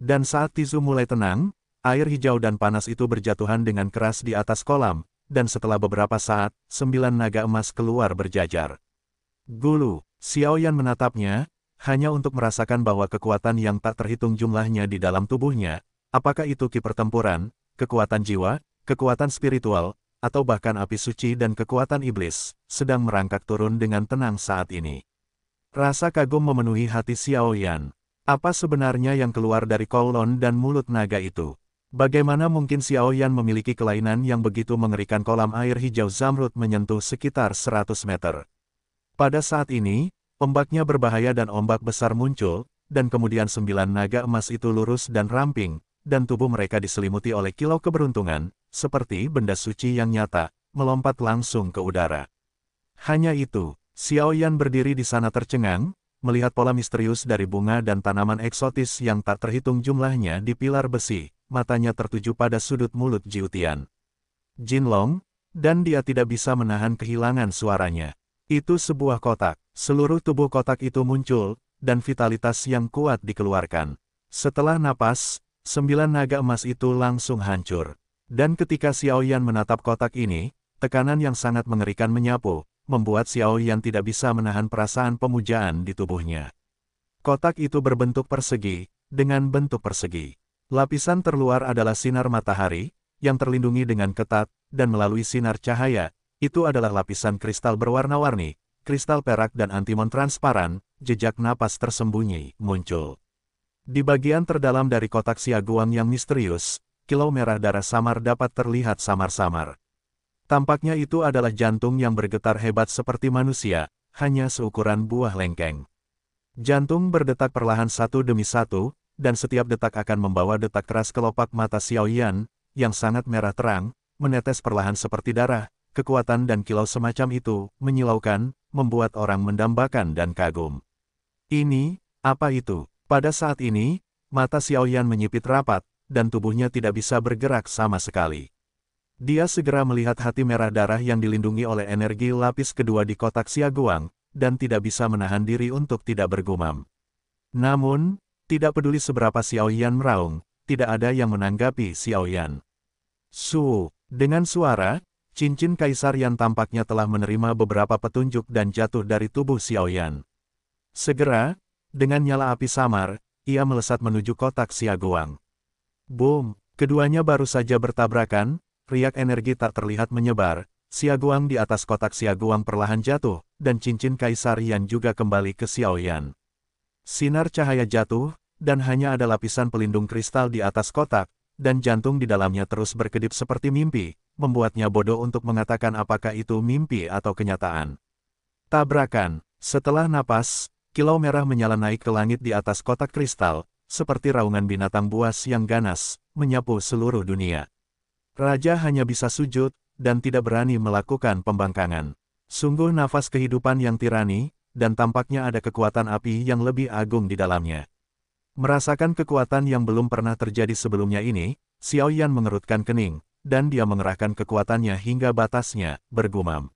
Dan saat Tizu mulai tenang, air hijau dan panas itu berjatuhan dengan keras di atas kolam, dan setelah beberapa saat, sembilan naga emas keluar berjajar. Gulu, Xiao Yan menatapnya, hanya untuk merasakan bahwa kekuatan yang tak terhitung jumlahnya di dalam tubuhnya, Apakah itu ki pertempuran, kekuatan jiwa, kekuatan spiritual, atau bahkan api suci dan kekuatan iblis, sedang merangkak turun dengan tenang saat ini. Rasa kagum memenuhi hati Xiao Yan. Apa sebenarnya yang keluar dari kolon dan mulut naga itu? Bagaimana mungkin Xiao Yan memiliki kelainan yang begitu mengerikan kolam air hijau zamrud menyentuh sekitar 100 meter? Pada saat ini, ombaknya berbahaya dan ombak besar muncul, dan kemudian sembilan naga emas itu lurus dan ramping, dan tubuh mereka diselimuti oleh kilau keberuntungan, seperti benda suci yang nyata, melompat langsung ke udara. Hanya itu, Xiao Yan berdiri di sana tercengang, melihat pola misterius dari bunga dan tanaman eksotis yang tak terhitung jumlahnya di pilar besi, matanya tertuju pada sudut mulut Jiutian. Jinlong, dan dia tidak bisa menahan kehilangan suaranya. Itu sebuah kotak, seluruh tubuh kotak itu muncul, dan vitalitas yang kuat dikeluarkan. Setelah napas, sembilan naga emas itu langsung hancur. Dan ketika Xiao Yan menatap kotak ini, tekanan yang sangat mengerikan menyapu, membuat Xiao Yan tidak bisa menahan perasaan pemujaan di tubuhnya. Kotak itu berbentuk persegi, dengan bentuk persegi. Lapisan terluar adalah sinar matahari, yang terlindungi dengan ketat, dan melalui sinar cahaya, itu adalah lapisan kristal berwarna-warni, kristal perak dan antimon transparan, jejak napas tersembunyi, muncul. Di bagian terdalam dari kotak Siaguan yang misterius, kilau merah darah samar dapat terlihat samar-samar. Tampaknya itu adalah jantung yang bergetar hebat seperti manusia, hanya seukuran buah lengkeng. Jantung berdetak perlahan satu demi satu, dan setiap detak akan membawa detak keras kelopak mata Xiaoyan, yang sangat merah terang, menetes perlahan seperti darah, kekuatan dan kilau semacam itu, menyilaukan, membuat orang mendambakan dan kagum. Ini, apa itu? Pada saat ini, mata Xiaoyan menyipit rapat, dan tubuhnya tidak bisa bergerak sama sekali. Dia segera melihat hati merah darah yang dilindungi oleh energi lapis kedua di kotak Guang, dan tidak bisa menahan diri untuk tidak bergumam. Namun, tidak peduli seberapa Xiaoyan meraung, tidak ada yang menanggapi Xiaoyan. Su, dengan suara, cincin kaisar yang tampaknya telah menerima beberapa petunjuk dan jatuh dari tubuh Xiaoyan. Segera, dengan nyala api samar, ia melesat menuju kotak Siagoang. Boom! Keduanya baru saja bertabrakan, riak energi tak terlihat menyebar, Siagoang di atas kotak Siagoang perlahan jatuh, dan cincin Kaisar Yan juga kembali ke Xiaoyan. Sinar cahaya jatuh, dan hanya ada lapisan pelindung kristal di atas kotak, dan jantung di dalamnya terus berkedip seperti mimpi, membuatnya bodoh untuk mengatakan apakah itu mimpi atau kenyataan. Tabrakan, setelah napas, kilau merah menyala naik ke langit di atas kotak kristal, seperti raungan binatang buas yang ganas, menyapu seluruh dunia. Raja hanya bisa sujud, dan tidak berani melakukan pembangkangan. Sungguh nafas kehidupan yang tirani, dan tampaknya ada kekuatan api yang lebih agung di dalamnya. Merasakan kekuatan yang belum pernah terjadi sebelumnya ini, Xiao Yan mengerutkan kening, dan dia mengerahkan kekuatannya hingga batasnya, bergumam.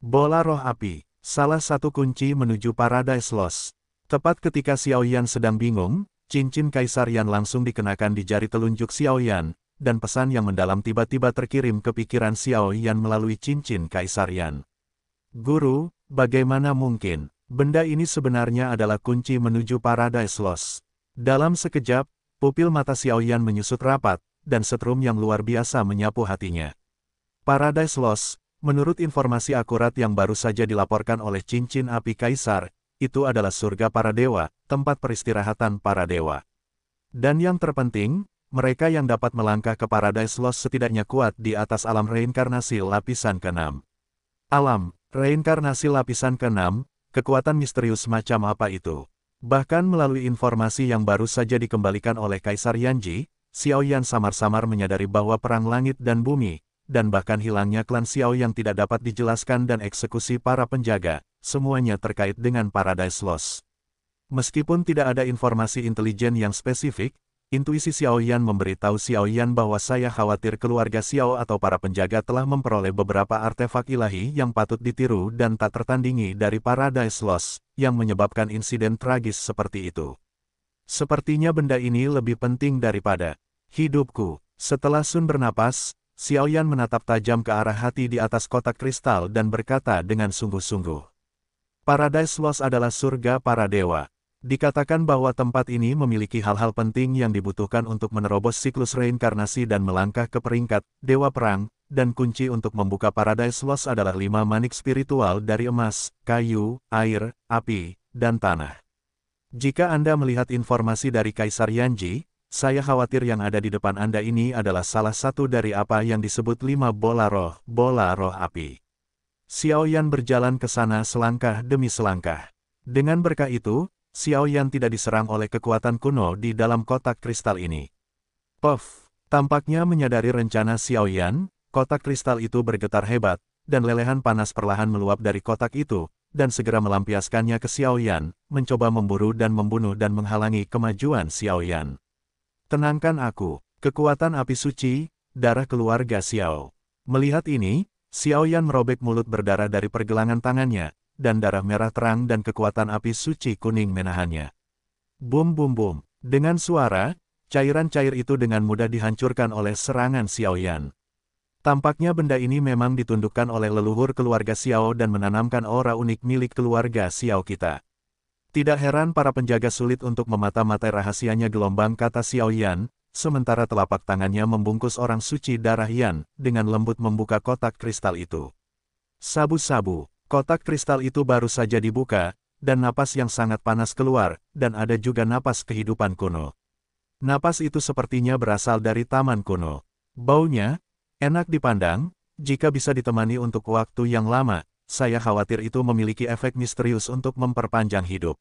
Bola roh api. Salah satu kunci menuju Paradise Lost. Tepat ketika Xiaoyan sedang bingung, cincin kaisar Yan langsung dikenakan di jari telunjuk Xiaoyan, dan pesan yang mendalam tiba-tiba terkirim ke pikiran Xiaoyan melalui cincin kaisar Yan. Guru, bagaimana mungkin? Benda ini sebenarnya adalah kunci menuju Paradise Lost. Dalam sekejap, pupil mata Xiaoyan menyusut rapat, dan setrum yang luar biasa menyapu hatinya. Paradise Lost, Menurut informasi akurat yang baru saja dilaporkan oleh cincin api kaisar, itu adalah surga para dewa, tempat peristirahatan para dewa. Dan yang terpenting, mereka yang dapat melangkah ke Paradise Lost setidaknya kuat di atas alam reinkarnasi lapisan ke-6. Alam, reinkarnasi lapisan ke-6, kekuatan misterius macam apa itu? Bahkan melalui informasi yang baru saja dikembalikan oleh Kaisar Yanji, Xiao Yan samar-samar menyadari bahwa perang langit dan bumi, dan bahkan hilangnya klan Xiao yang tidak dapat dijelaskan dan eksekusi para penjaga, semuanya terkait dengan Paradise Lost. Meskipun tidak ada informasi intelijen yang spesifik, intuisi Xiao Yan memberitahu Xiao Yan bahwa saya khawatir keluarga Xiao atau para penjaga telah memperoleh beberapa artefak ilahi yang patut ditiru dan tak tertandingi dari Paradise Lost, yang menyebabkan insiden tragis seperti itu. Sepertinya benda ini lebih penting daripada hidupku. Setelah Sun bernapas, Xiaoyan menatap tajam ke arah hati di atas kotak kristal dan berkata dengan sungguh-sungguh. Paradise Lost adalah surga para dewa. Dikatakan bahwa tempat ini memiliki hal-hal penting yang dibutuhkan untuk menerobos siklus reinkarnasi dan melangkah ke peringkat Dewa Perang, dan kunci untuk membuka Paradise Lost adalah lima manik spiritual dari emas, kayu, air, api, dan tanah. Jika Anda melihat informasi dari Kaisar Yanji, saya khawatir yang ada di depan Anda ini adalah salah satu dari apa yang disebut lima bola roh, bola roh api. Xiao Yan berjalan ke sana selangkah demi selangkah. Dengan berkah itu, Xiao Yan tidak diserang oleh kekuatan kuno di dalam kotak kristal ini. Puff, tampaknya menyadari rencana Xiao Yan, kotak kristal itu bergetar hebat, dan lelehan panas perlahan meluap dari kotak itu, dan segera melampiaskannya ke Xiao Yan, mencoba memburu dan membunuh dan menghalangi kemajuan Xiao Yan. Tenangkan aku, kekuatan api suci, darah keluarga Xiao. Melihat ini, Xiao Yan merobek mulut berdarah dari pergelangan tangannya, dan darah merah terang dan kekuatan api suci kuning menahannya. Bum bum bum, dengan suara, cairan cair itu dengan mudah dihancurkan oleh serangan Xiao Yan. Tampaknya benda ini memang ditundukkan oleh leluhur keluarga Xiao dan menanamkan aura unik milik keluarga Xiao kita. Tidak heran para penjaga sulit untuk memata-matai rahasianya gelombang kata Xiao Yan, sementara telapak tangannya membungkus orang suci darah Yan, dengan lembut membuka kotak kristal itu. Sabu-sabu, kotak kristal itu baru saja dibuka, dan napas yang sangat panas keluar, dan ada juga napas kehidupan kuno. Napas itu sepertinya berasal dari taman kuno. Baunya, enak dipandang, jika bisa ditemani untuk waktu yang lama, saya khawatir itu memiliki efek misterius untuk memperpanjang hidup.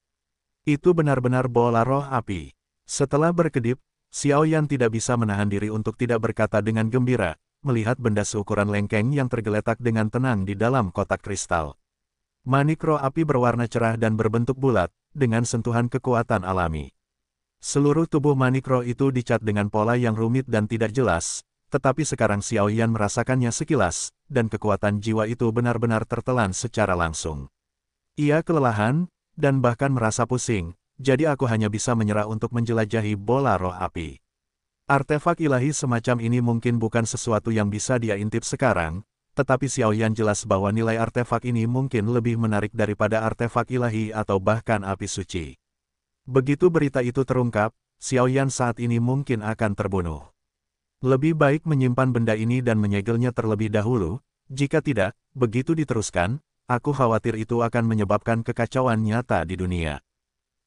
Itu benar-benar bola roh api. Setelah berkedip, Xiao Yan tidak bisa menahan diri untuk tidak berkata dengan gembira, melihat benda seukuran lengkeng yang tergeletak dengan tenang di dalam kotak kristal. Manik roh api berwarna cerah dan berbentuk bulat, dengan sentuhan kekuatan alami. Seluruh tubuh manik roh itu dicat dengan pola yang rumit dan tidak jelas, tetapi sekarang Xiao Yan merasakannya sekilas, dan kekuatan jiwa itu benar-benar tertelan secara langsung. Ia kelelahan, dan bahkan merasa pusing, jadi aku hanya bisa menyerah untuk menjelajahi bola roh api. Artefak ilahi semacam ini mungkin bukan sesuatu yang bisa dia intip sekarang, tetapi Xiao Yan jelas bahwa nilai artefak ini mungkin lebih menarik daripada artefak ilahi atau bahkan api suci. Begitu berita itu terungkap, Xiao Yan saat ini mungkin akan terbunuh. Lebih baik menyimpan benda ini dan menyegelnya terlebih dahulu, jika tidak, begitu diteruskan, aku khawatir itu akan menyebabkan kekacauan nyata di dunia.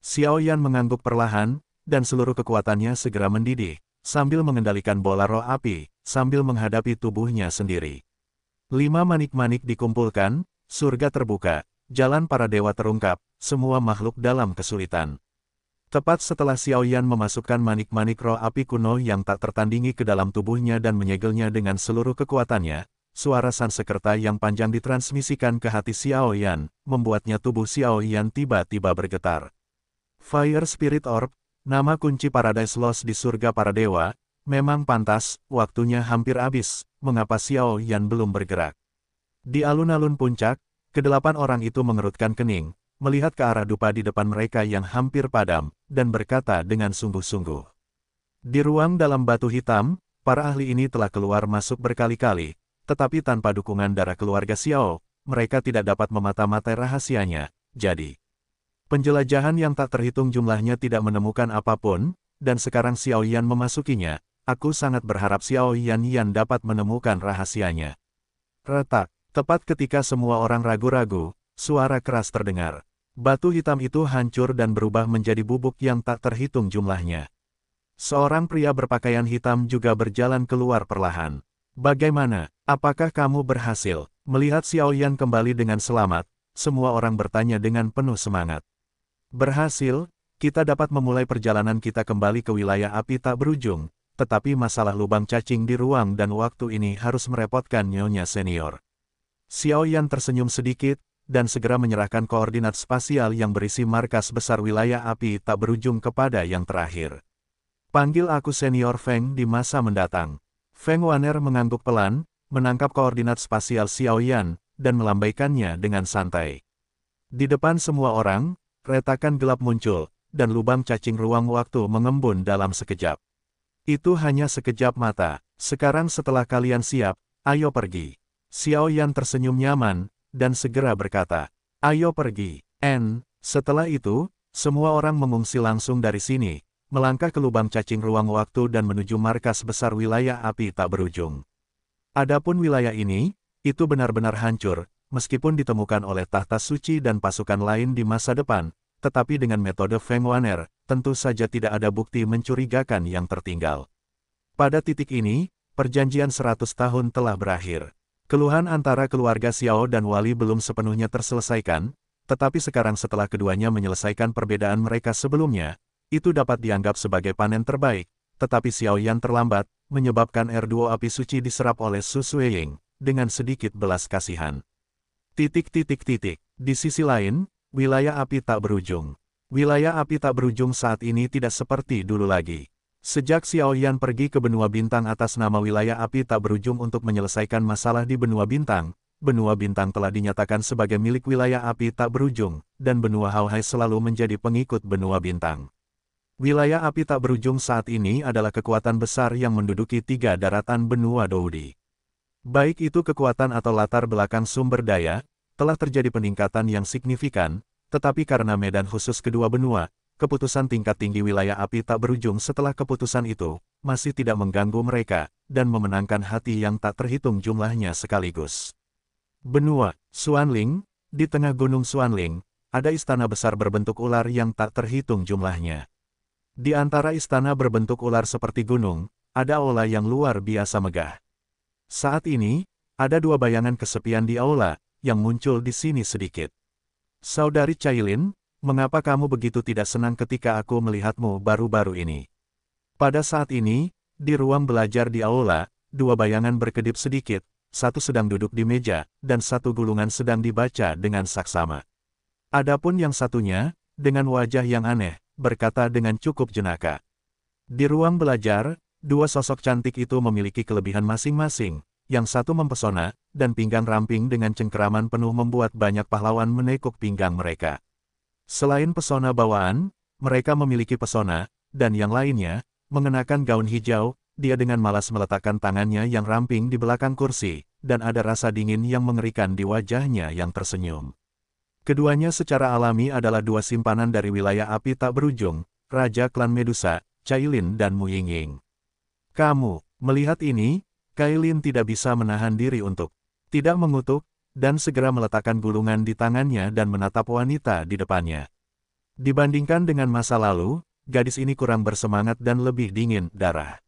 Xiao Yan mengangguk perlahan, dan seluruh kekuatannya segera mendidih, sambil mengendalikan bola roh api, sambil menghadapi tubuhnya sendiri. Lima manik-manik dikumpulkan, surga terbuka, jalan para dewa terungkap, semua makhluk dalam kesulitan. Tepat setelah Xiao Yan memasukkan manik-manik roh api kuno yang tak tertandingi ke dalam tubuhnya dan menyegelnya dengan seluruh kekuatannya, suara sansekerta yang panjang ditransmisikan ke hati Xiao Yan membuatnya tubuh Xiao Yan tiba-tiba bergetar. Fire Spirit Orb, nama kunci Paradise Lost di surga para dewa, memang pantas, waktunya hampir habis, mengapa Xiao Yan belum bergerak. Di alun-alun puncak, kedelapan orang itu mengerutkan kening, melihat ke arah dupa di depan mereka yang hampir padam, dan berkata dengan sungguh-sungguh. Di ruang dalam batu hitam, para ahli ini telah keluar masuk berkali-kali, tetapi tanpa dukungan darah keluarga Xiao, mereka tidak dapat memata-matai rahasianya, jadi. Penjelajahan yang tak terhitung jumlahnya tidak menemukan apapun, dan sekarang Xiao Yan memasukinya, aku sangat berharap Xiao Yan Yan dapat menemukan rahasianya. Retak, tepat ketika semua orang ragu-ragu, suara keras terdengar. Batu hitam itu hancur dan berubah menjadi bubuk yang tak terhitung jumlahnya. Seorang pria berpakaian hitam juga berjalan keluar perlahan. Bagaimana, apakah kamu berhasil? Melihat Xiaoyan kembali dengan selamat, semua orang bertanya dengan penuh semangat. Berhasil, kita dapat memulai perjalanan kita kembali ke wilayah api tak berujung, tetapi masalah lubang cacing di ruang dan waktu ini harus merepotkan nyonya senior. Xiaoyan tersenyum sedikit, dan segera menyerahkan koordinat spasial yang berisi markas besar wilayah api tak berujung kepada yang terakhir. Panggil aku senior Feng di masa mendatang. Feng Waner mengangguk pelan, menangkap koordinat spasial Xiaoyan, dan melambaikannya dengan santai. Di depan semua orang, retakan gelap muncul, dan lubang cacing ruang waktu mengembun dalam sekejap. Itu hanya sekejap mata, sekarang setelah kalian siap, ayo pergi. Xiao Yan tersenyum nyaman, dan segera berkata, Ayo pergi. N. Setelah itu, semua orang mengungsi langsung dari sini, melangkah ke lubang cacing ruang waktu dan menuju markas besar wilayah api tak berujung. Adapun wilayah ini, itu benar-benar hancur, meskipun ditemukan oleh tahta suci dan pasukan lain di masa depan, tetapi dengan metode Feng Waner, tentu saja tidak ada bukti mencurigakan yang tertinggal. Pada titik ini, perjanjian 100 tahun telah berakhir. Keluhan antara keluarga Xiao dan Wali belum sepenuhnya terselesaikan, tetapi sekarang setelah keduanya menyelesaikan perbedaan mereka sebelumnya, itu dapat dianggap sebagai panen terbaik, tetapi Xiao Yan terlambat, menyebabkan R2 api suci diserap oleh Su Suying dengan sedikit belas kasihan. Titik titik titik. Di sisi lain, wilayah api tak berujung. Wilayah api tak berujung saat ini tidak seperti dulu lagi. Sejak Xiao Yan pergi ke benua bintang atas nama wilayah api tak berujung untuk menyelesaikan masalah di benua bintang, benua bintang telah dinyatakan sebagai milik wilayah api tak berujung, dan benua Haohai selalu menjadi pengikut benua bintang. Wilayah api tak berujung saat ini adalah kekuatan besar yang menduduki tiga daratan benua Doudi. Baik itu kekuatan atau latar belakang sumber daya, telah terjadi peningkatan yang signifikan, tetapi karena medan khusus kedua benua, keputusan tingkat tinggi wilayah api tak berujung setelah keputusan itu, masih tidak mengganggu mereka, dan memenangkan hati yang tak terhitung jumlahnya sekaligus. Benua, Suanling, di tengah gunung Suanling, ada istana besar berbentuk ular yang tak terhitung jumlahnya. Di antara istana berbentuk ular seperti gunung, ada aula yang luar biasa megah. Saat ini, ada dua bayangan kesepian di aula, yang muncul di sini sedikit. Saudari Cailin, mengapa kamu begitu tidak senang ketika aku melihatmu baru-baru ini? Pada saat ini, di ruang belajar di aula, dua bayangan berkedip sedikit, satu sedang duduk di meja, dan satu gulungan sedang dibaca dengan saksama. Adapun yang satunya, dengan wajah yang aneh, berkata dengan cukup jenaka. Di ruang belajar, dua sosok cantik itu memiliki kelebihan masing-masing, yang satu mempesona, dan pinggang ramping dengan cengkeraman penuh membuat banyak pahlawan menekuk pinggang mereka. Selain pesona bawaan, mereka memiliki pesona, dan yang lainnya, mengenakan gaun hijau, dia dengan malas meletakkan tangannya yang ramping di belakang kursi, dan ada rasa dingin yang mengerikan di wajahnya yang tersenyum. Keduanya secara alami adalah dua simpanan dari wilayah api tak berujung, Raja Klan Medusa, Cailin dan Mu Yingying. Kamu, melihat ini, Kailin tidak bisa menahan diri untuk tidak mengutuk, dan segera meletakkan gulungan di tangannya dan menatap wanita di depannya. Dibandingkan dengan masa lalu, gadis ini kurang bersemangat dan lebih dingin darah.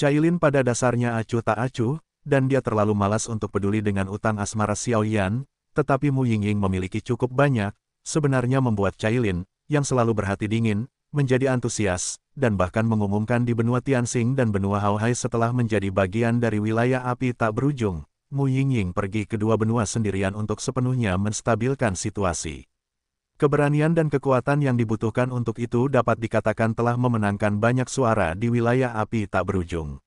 Cailin pada dasarnya acuh tak acuh, dan dia terlalu malas untuk peduli dengan utang asmara Xiao Yan. tetapi Mu Yingying memiliki cukup banyak, sebenarnya membuat Cailin, yang selalu berhati dingin, menjadi antusias, dan bahkan mengumumkan di benua Tianxing dan benua Hauhai setelah menjadi bagian dari wilayah api tak berujung. Mu Yingying pergi ke dua benua sendirian untuk sepenuhnya menstabilkan situasi. Keberanian dan kekuatan yang dibutuhkan untuk itu dapat dikatakan telah memenangkan banyak suara di wilayah api tak berujung.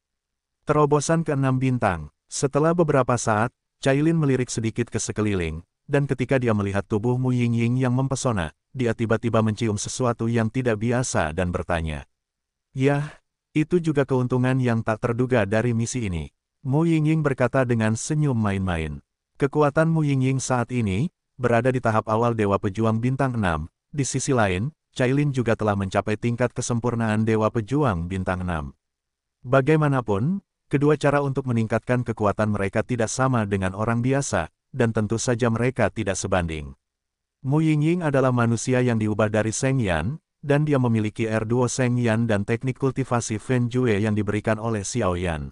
Terobosan keenam bintang. Setelah beberapa saat, Cailin melirik sedikit ke sekeliling, dan ketika dia melihat tubuh Mu Yingying yang mempesona, dia tiba-tiba mencium sesuatu yang tidak biasa dan bertanya. Yah, itu juga keuntungan yang tak terduga dari misi ini. Mu Yingying berkata dengan senyum main-main. Kekuatan Mu Yingying saat ini, berada di tahap awal Dewa Pejuang Bintang 6. Di sisi lain, Cailin juga telah mencapai tingkat kesempurnaan Dewa Pejuang Bintang 6. Bagaimanapun, kedua cara untuk meningkatkan kekuatan mereka tidak sama dengan orang biasa, dan tentu saja mereka tidak sebanding. Mu Yingying adalah manusia yang diubah dari Seng Yan, dan dia memiliki R2 Seng Yan dan teknik kultivasi fenjue Jue yang diberikan oleh Xiao Yan.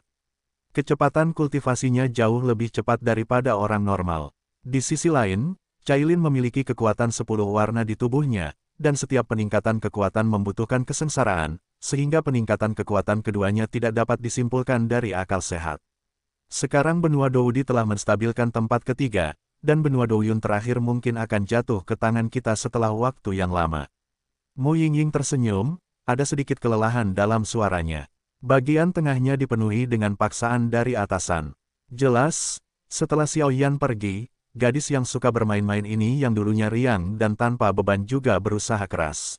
Kecepatan kultivasinya jauh lebih cepat daripada orang normal. Di sisi lain, Cailin memiliki kekuatan 10 warna di tubuhnya, dan setiap peningkatan kekuatan membutuhkan kesengsaraan, sehingga peningkatan kekuatan keduanya tidak dapat disimpulkan dari akal sehat. Sekarang benua Doudi telah menstabilkan tempat ketiga, dan benua Douyun terakhir mungkin akan jatuh ke tangan kita setelah waktu yang lama. Mu Yingying tersenyum, ada sedikit kelelahan dalam suaranya. Bagian tengahnya dipenuhi dengan paksaan dari atasan. Jelas, setelah Xiao Yan pergi, gadis yang suka bermain-main ini yang dulunya riang dan tanpa beban juga berusaha keras.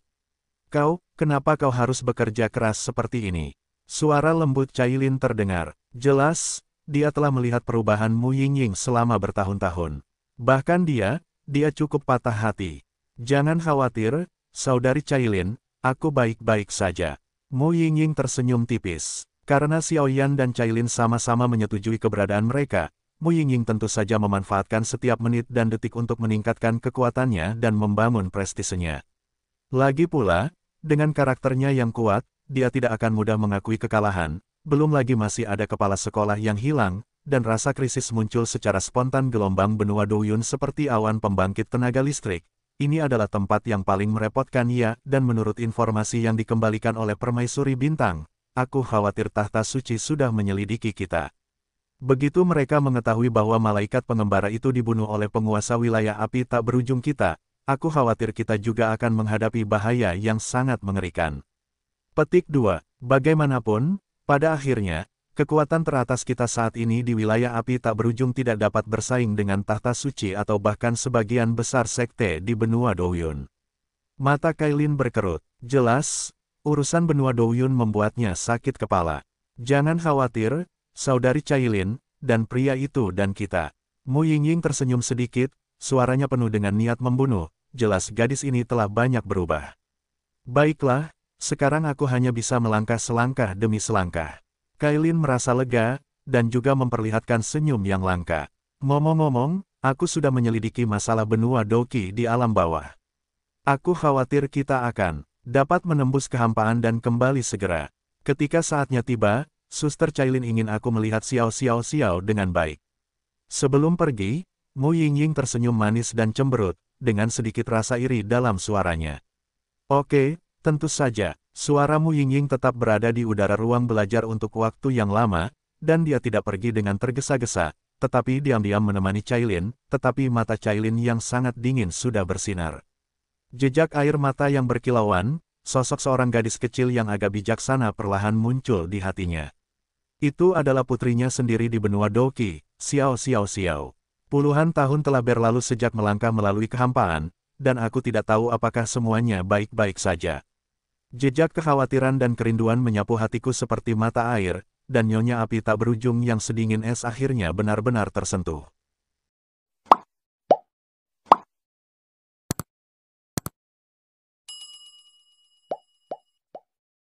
Kau, kenapa kau harus bekerja keras seperti ini? Suara lembut Cailin terdengar. Jelas, dia telah melihat perubahan Mu Yingying selama bertahun-tahun. Bahkan dia, dia cukup patah hati. Jangan khawatir, saudari Cailin, aku baik-baik saja. Mu Yingying tersenyum tipis. Karena Xiao Yan dan Cailin sama-sama menyetujui keberadaan mereka, Mu Yingying tentu saja memanfaatkan setiap menit dan detik untuk meningkatkan kekuatannya dan membangun prestisenya. Lagi pula, dengan karakternya yang kuat, dia tidak akan mudah mengakui kekalahan, belum lagi masih ada kepala sekolah yang hilang, dan rasa krisis muncul secara spontan gelombang benua Douyun seperti awan pembangkit tenaga listrik, ini adalah tempat yang paling merepotkan ya, dan menurut informasi yang dikembalikan oleh Permaisuri Bintang, aku khawatir tahta suci sudah menyelidiki kita. Begitu mereka mengetahui bahwa malaikat pengembara itu dibunuh oleh penguasa wilayah api tak berujung kita, aku khawatir kita juga akan menghadapi bahaya yang sangat mengerikan. Petik 2. Bagaimanapun, pada akhirnya, Kekuatan teratas kita saat ini di wilayah api tak berujung tidak dapat bersaing dengan tahta suci atau bahkan sebagian besar sekte di benua Douyun. Mata Kailin berkerut. Jelas, urusan benua Douyun membuatnya sakit kepala. Jangan khawatir, saudari Cailin, dan pria itu dan kita. Mu Yingying tersenyum sedikit, suaranya penuh dengan niat membunuh, jelas gadis ini telah banyak berubah. Baiklah, sekarang aku hanya bisa melangkah selangkah demi selangkah. Kailin merasa lega, dan juga memperlihatkan senyum yang langka. Ngomong-ngomong, aku sudah menyelidiki masalah benua Doki di alam bawah. Aku khawatir kita akan dapat menembus kehampaan dan kembali segera. Ketika saatnya tiba, Suster Cailin ingin aku melihat Xiao Xiao Xiao dengan baik. Sebelum pergi, Mu Yingying tersenyum manis dan cemberut, dengan sedikit rasa iri dalam suaranya. Oke, tentu saja, Suaramu Mu Yingying tetap berada di udara ruang belajar untuk waktu yang lama, dan dia tidak pergi dengan tergesa-gesa, tetapi diam-diam menemani Cailin, tetapi mata Cailin yang sangat dingin sudah bersinar. Jejak air mata yang berkilauan, sosok seorang gadis kecil yang agak bijaksana perlahan muncul di hatinya. Itu adalah putrinya sendiri di benua Doki, Xiao Xiao Xiao. Puluhan tahun telah berlalu sejak melangkah melalui kehampaan, dan aku tidak tahu apakah semuanya baik-baik saja. Jejak kekhawatiran dan kerinduan menyapu hatiku seperti mata air, dan nyonya api tak berujung yang sedingin es akhirnya benar-benar tersentuh.